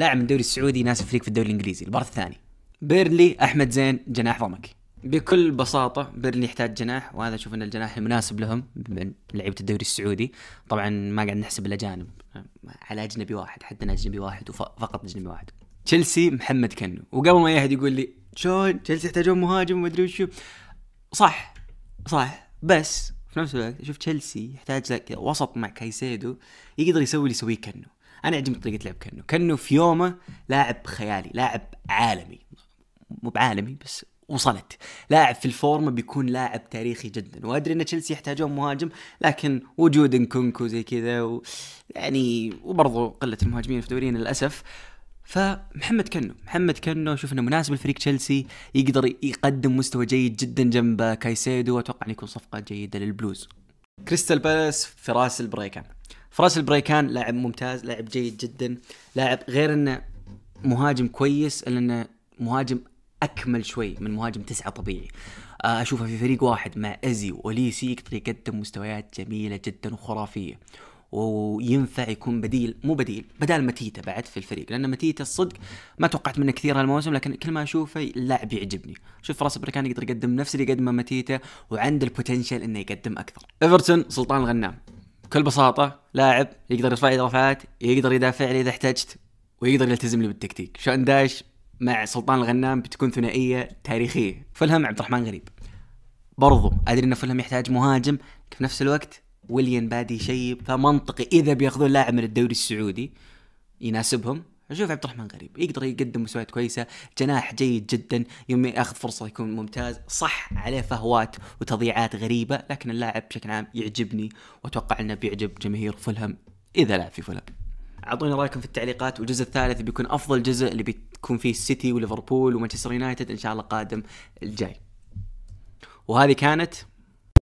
لاعب من الدوري السعودي ناس فريق في الدوري الانجليزي البار الثاني بيرلي احمد زين جناح ضمك بكل بساطه بيرلي يحتاج جناح وهذا اشوف ان الجناح المناسب لهم من لعيبه الدوري السعودي طبعا ما قاعد نحسب الاجانب على اجنبي واحد حدنا اجنبي واحد وفقط اجنبي واحد تشيلسي محمد كنو وقبل ما يهد يقول لي شلون تشيلسي يحتاجون مهاجم وما ادري وشو صح صح بس في نفس الوقت شوف تشيلسي يحتاج لك وسط مع كايسيدو يقدر يسوي اللي يسويه كنو انا يعجبني طريقه لعب كانه كانه في يومه لاعب خيالي لاعب عالمي مو بعالمي بس وصلت لاعب في الفورمه بيكون لاعب تاريخي جدا وادري ان تشيلسي يحتاجون مهاجم لكن وجود كونكو زي كذا و... يعني وبرضه قله المهاجمين في دورينا للاسف فمحمد كنو محمد كنو شفنا مناسب لفريق تشيلسي يقدر يقدم مستوى جيد جدا جنب كايسيدو واتوقع ان يكون صفقه جيده للبلوز كريستال بالاس فراس البريكان فراس البريكان لاعب ممتاز لاعب جيد جدا لاعب غير انه مهاجم كويس الا انه مهاجم اكمل شوي من مهاجم تسعه طبيعي آه، اشوفه في فريق واحد مع ازي وليسي يقدر يقدم مستويات جميله جدا وخرافيه وينفع يكون بديل مو بديل بدال متيتا بعد في الفريق لان متيتا الصدق ما توقعت منه كثير هالموسم لكن كل ما اشوفه اللاعب يعجبني شوف راس بريكان يقدر يقدم نفس اللي يقدمه متيتا وعنده البوتنشل انه يقدم اكثر ايفرتون سلطان الغنام بكل بساطه لاعب يقدر يرفع لي رفعات يقدر يدافع لي اذا احتجت ويقدر يلتزم لي بالتكتيك شون داش مع سلطان الغنام بتكون ثنائيه تاريخيه فلهم عبد الرحمن غريب برضو ادري ان فلهم يحتاج مهاجم في نفس الوقت ويليان بادي شيب فمنطقي اذا بياخذون لاعب من الدوري السعودي يناسبهم اشوف عبد الرحمن غريب يقدر يقدم مستويات كويسه جناح جيد جدا يوم ياخذ فرصه يكون ممتاز صح عليه فهوات وتضييعات غريبه لكن اللاعب بشكل عام يعجبني واتوقع انه بيعجب جماهير فولهام اذا لعب في فولهام اعطونا رايكم في التعليقات والجزء الثالث بيكون افضل جزء اللي بيكون فيه السيتي وليفربول ومانشستر يونايتد ان شاء الله قادم الجاي وهذه كانت